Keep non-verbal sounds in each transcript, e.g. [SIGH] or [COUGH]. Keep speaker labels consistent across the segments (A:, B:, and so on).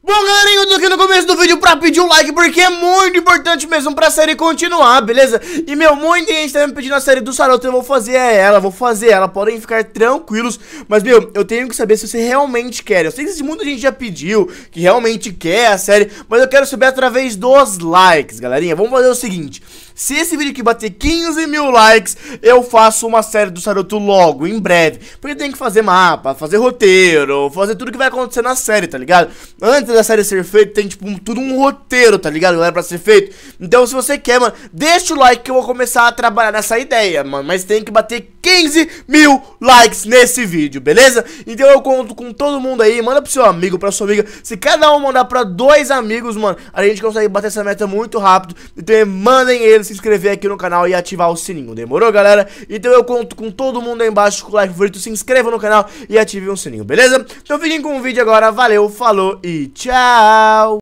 A: Bom, galerinha, eu tô aqui no começo do vídeo pra pedir um like, porque é muito importante mesmo pra série continuar, beleza? E, meu, muita gente tá me pedindo a série do Saroto, eu vou fazer ela, vou fazer ela, podem ficar tranquilos. Mas, meu, eu tenho que saber se você realmente quer. Eu sei que muita gente já pediu, que realmente quer a série, mas eu quero saber através dos likes, galerinha. Vamos fazer o seguinte... Se esse vídeo aqui bater 15 mil likes, eu faço uma série do Saruto logo, em breve. Porque tem que fazer mapa, fazer roteiro, fazer tudo que vai acontecer na série, tá ligado? Antes da série ser feita, tem tipo um, tudo um roteiro, tá ligado? Galera, é pra ser feito. Então, se você quer, mano, deixa o like que eu vou começar a trabalhar nessa ideia, mano. Mas tem que bater 15 mil likes nesse vídeo, beleza? Então eu conto com todo mundo aí, manda pro seu amigo, pra sua amiga. Se cada um mandar pra dois amigos, mano, a gente consegue bater essa meta muito rápido. Então mandem eles se inscrever aqui no canal e ativar o sininho, demorou, galera? Então eu conto com todo mundo aí embaixo com o like favorito, se inscreva no canal e ative o sininho, beleza? Então fiquem com o vídeo agora, valeu, falou e tchau!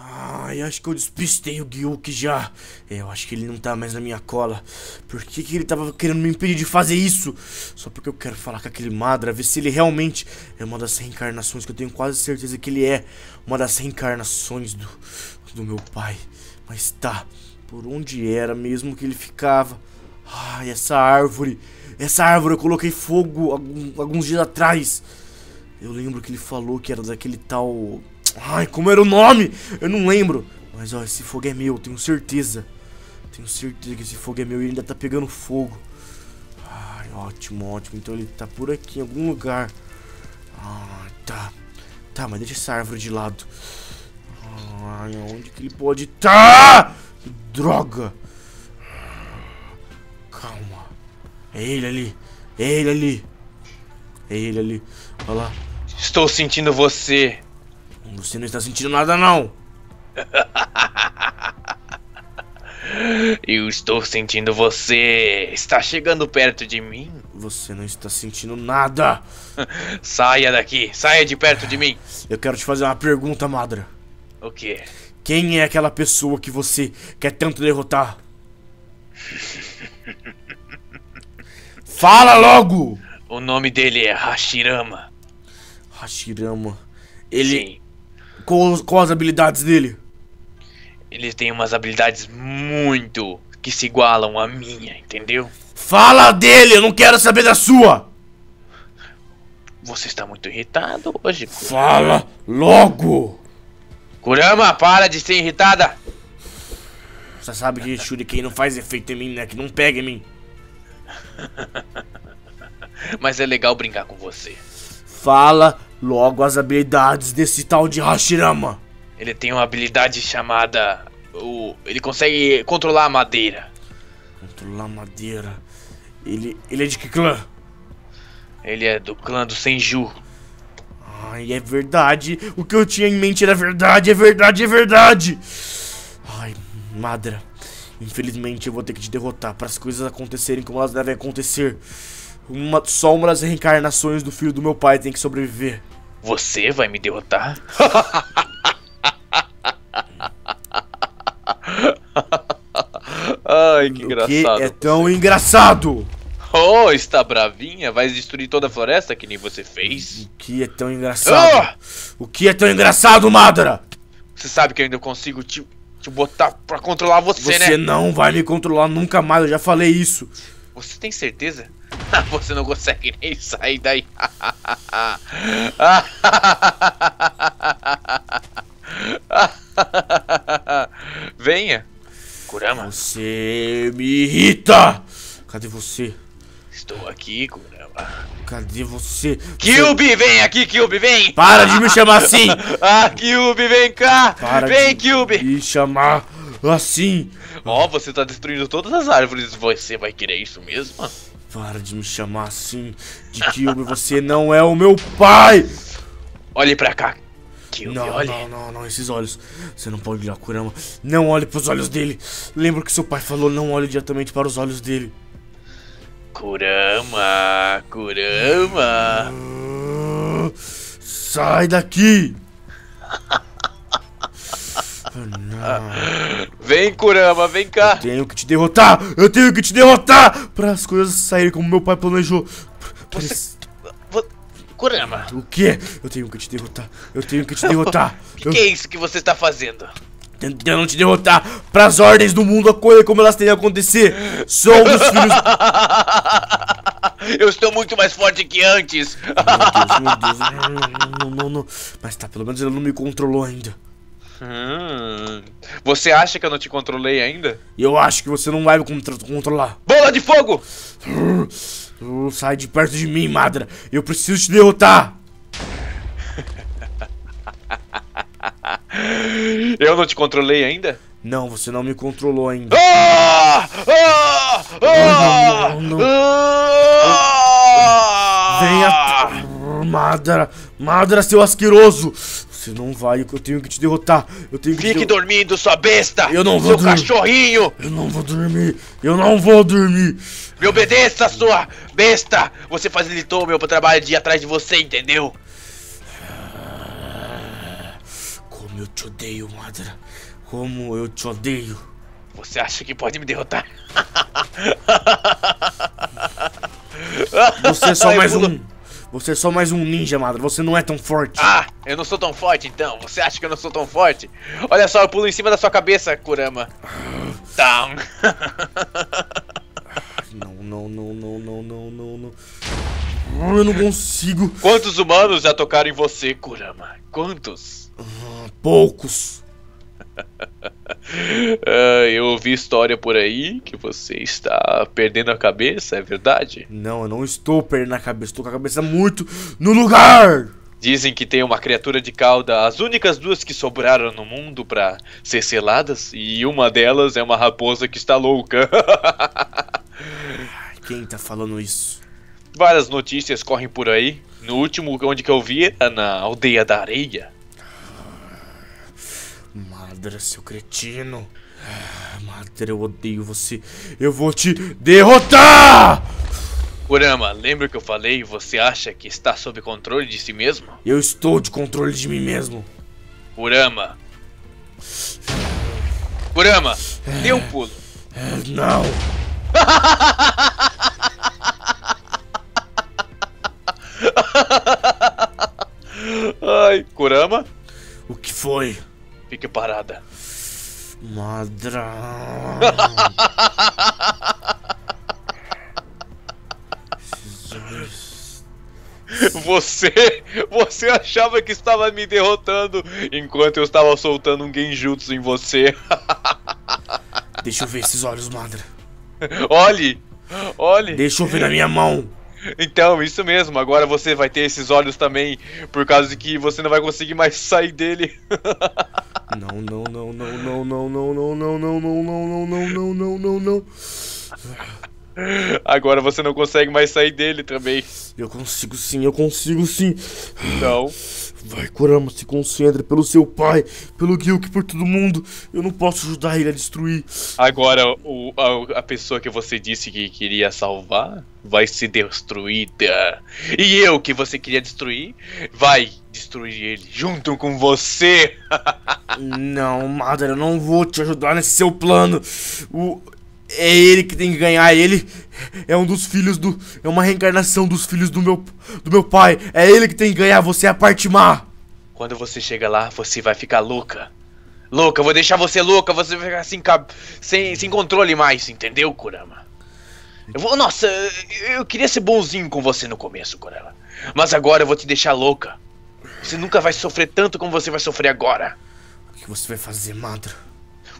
A: Ai, acho que eu despistei o Gyuki já. É, eu acho que ele não tá mais na minha cola. Por que, que ele tava querendo me impedir de fazer isso? Só porque eu quero falar com aquele Madra, ver se ele realmente é uma das reencarnações que eu tenho quase certeza que ele é. Uma das reencarnações do, do meu pai. Mas tá, por onde era mesmo que ele ficava? Ai, essa árvore. Essa árvore eu coloquei fogo alguns dias atrás. Eu lembro que ele falou que era daquele tal Ai, como era o nome? Eu não lembro. Mas, ó, esse fogo é meu, tenho certeza. Tenho certeza que esse fogo é meu e ele ainda tá pegando fogo. Ai, ótimo, ótimo. Então ele tá por aqui, em algum lugar. Ah, tá. Tá, mas deixa essa árvore de lado. Ai, onde que ele pode estar? Tá? Droga! Calma. É ele ali. É ele ali. É ele ali. Olha lá. Estou sentindo você. Você não está sentindo nada, não. [LAUGHS] Eu estou sentindo você. Está chegando perto de mim. Você não está sentindo nada. [LAUGHS] saia daqui, saia de perto de mim. Eu quero te fazer uma pergunta, Madra. O quê? Quem é aquela pessoa que você quer tanto derrotar? [LAUGHS] Fala logo! O nome dele é Hashirama. Hashirama. Ele. Sim com, com as habilidades dele? Ele tem umas habilidades muito que se igualam à minha, entendeu? Fala dele, eu não quero saber da sua! Você está muito irritado hoje. Kurama. Fala logo! Kurama, para de ser irritada! Você sabe que Shuriken não faz efeito em mim, né? Que não pega em mim. [LAUGHS] Mas é legal brincar com você. Fala logo as habilidades desse tal de Hashirama. Ele tem uma habilidade chamada. O, ele consegue controlar a madeira. Controlar a madeira. Ele, ele é de que clã? Ele é do clã do Senju. Ai, é verdade. O que eu tinha em mente era verdade, é verdade, é verdade. Ai, madra. Infelizmente eu vou ter que te derrotar para as coisas acontecerem como elas devem acontecer. Uma, só uma das reencarnações do filho do meu pai tem que sobreviver. Você vai me derrotar? [LAUGHS] Ai, que engraçado. Que é tão engraçado! Oh, está bravinha? Vai destruir toda a floresta que nem você fez? O que é tão engraçado? Oh! O que é tão engraçado, Madara? Você sabe que eu ainda consigo te, te botar pra controlar você, você né? Você não vai me controlar nunca mais, eu já falei isso. Você tem certeza? [LAUGHS] Você não consegue nem sair daí. [LAUGHS] Venha. Kurama. Você me irrita. Cadê você? Estou aqui, Kurama. Cadê você? Kyubi, vem aqui, Kyubi, vem! Para de me chamar assim! [LAUGHS] ah, Kyubi, vem cá! Para vem, Kyubi! Me chamar assim! Ó, oh, você tá destruindo todas as árvores. Você vai querer isso mesmo? Para de me chamar assim de Kyuubi, você não é o meu pai! Olhe pra cá, Kyuubi, não, olhe. Não, não, não, esses olhos. Você não pode olhar Kurama. Não olhe pros olhos dele. Lembra que seu pai falou, não olhe diretamente para os olhos dele. Kurama, Kurama. Ah, sai daqui! [LAUGHS] Ah, vem, Kurama, vem cá. Eu tenho que te derrotar. Eu tenho que te derrotar. Para as coisas saírem como meu pai planejou. Você... Kurama. O que? Eu tenho que te derrotar. Eu tenho que te derrotar. O [LAUGHS] que, eu... que é isso que você está fazendo? Tentando te derrotar para as ordens do mundo, a coisa como elas têm a acontecer. Sou um dos filhos. [LAUGHS] [LAUGHS] Eu estou muito mais forte que antes. Meu Deus, meu Deus. Não, não, não, não. Mas tá, pelo menos ele não me controlou ainda. Você acha que eu não te controlei ainda? Eu acho que você não vai me controlar. Bola de fogo! Uh, sai de perto de mim, Madra. Eu preciso te derrotar. [LAUGHS] eu não te controlei ainda? Não, você não me controlou ainda. Ah! Ah! Ah! Não, não, não. Ah! Venha, Madra. Madra, seu asqueroso. Você não vai, eu tenho que te derrotar. Eu tenho que Fique te... dormindo, sua besta! Eu não vou seu dormir. cachorrinho! Eu não vou dormir! Eu não vou dormir! Me obedeça, sua besta! Você facilitou meu trabalho de ir atrás de você, entendeu? Como eu te odeio, Madra. Como eu te odeio. Você acha que pode me derrotar? Você é só [LAUGHS] mais um. Você é só mais um ninja, Madra. Você não é tão forte. Ah, eu não sou tão forte então. Você acha que eu não sou tão forte? Olha só, eu pulo em cima da sua cabeça, Kurama. Down. não, não, não, não, não, não, não, não. Eu não consigo. Quantos humanos já tocaram em você, Kurama? Quantos? Ah, poucos. [LAUGHS] Ah, eu ouvi história por aí que você está perdendo a cabeça, é verdade? Não, eu não estou perdendo a cabeça, estou com a cabeça muito no lugar! Dizem que tem uma criatura de cauda, as únicas duas que sobraram no mundo para ser seladas, e uma delas é uma raposa que está louca. Quem está falando isso? Várias notícias correm por aí. No último, onde que eu vi, era é na aldeia da areia Madra, seu cretino. Ah, Madra, eu odeio você. Eu vou te derrotar! Kurama, lembra que eu falei? Você acha que está sob controle de si mesmo? Eu estou de controle de mim mesmo. Kurama. Kurama, é... dê um é. pulo. É... Não. [LAUGHS] Ai, Kurama? O que foi? Fique parada. Madra. [LAUGHS] Você, você achava que estava me derrotando enquanto eu estava soltando um genjutsu em você. [LAUGHS] Deixa eu ver esses olhos, madra. Olhe, olhe. Deixa eu ver na minha mão. Então, isso mesmo. Agora você vai ter esses olhos também, por causa de que você não vai conseguir mais sair dele. [LAUGHS] Não, não, não, não, não, não, não, não, não, não, não, não, não, não, não, não, não, não. Agora você não consegue mais sair dele também. Eu consigo sim, eu consigo sim. Não. Vai, Kurama, se concentre pelo seu pai, pelo Gyuk, por todo mundo. Eu não posso ajudar ele a destruir. Agora, o, a, a pessoa que você disse que queria salvar vai ser destruída. E eu que você queria destruir, vai destruir ele junto com você. [LAUGHS] não, Madara, eu não vou te ajudar nesse seu plano. O... É ele que tem que ganhar. Ele é um dos filhos do. É uma reencarnação dos filhos do meu, do meu pai. É ele que tem que ganhar. Você é a parte má. Quando você chega lá, você vai ficar louca. Louca, eu vou deixar você louca. Você vai ficar sem, cab... sem, sem controle mais, entendeu, Kurama? Eu vou, nossa, eu queria ser bonzinho com você no começo, Kurama. Mas agora eu vou te deixar louca. Você nunca vai sofrer tanto como você vai sofrer agora. O que você vai fazer, Madro?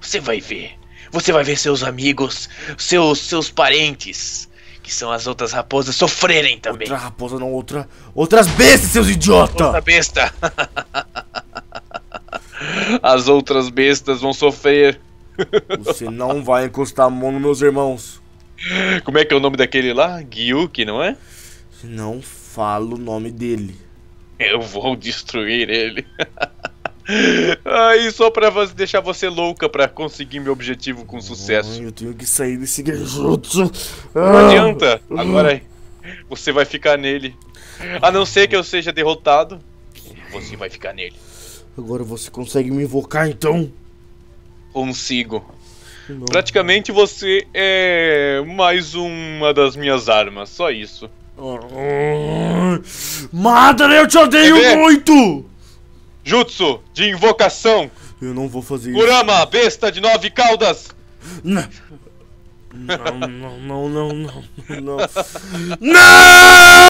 A: Você vai ver. Você vai ver seus amigos, seus seus parentes, que são as outras raposas, sofrerem também. Outra raposa não, outra, outras bestas, seus idiota! Outra besta. [LAUGHS] As outras bestas vão sofrer. [LAUGHS] Você não vai encostar a mão nos meus irmãos. Como é que é o nome daquele lá? Gyuki, não é? Não falo o nome dele. Eu vou destruir ele. Aí [LAUGHS] só pra deixar você louca pra conseguir meu objetivo com sucesso. Eu tenho que sair desse garoto. Não adianta. Agora você vai ficar nele. A não ser que eu seja derrotado, você vai ficar nele. Agora você consegue me invocar então? Consigo. Não. Praticamente você é mais uma das minhas armas, só isso. Ah, ah. Madara, eu te odeio Bebê. muito! Jutsu de invocação. Eu não vou fazer Kurama, isso. Kurama, besta de nove caudas. Não, não, não, não, não. Não! não. não!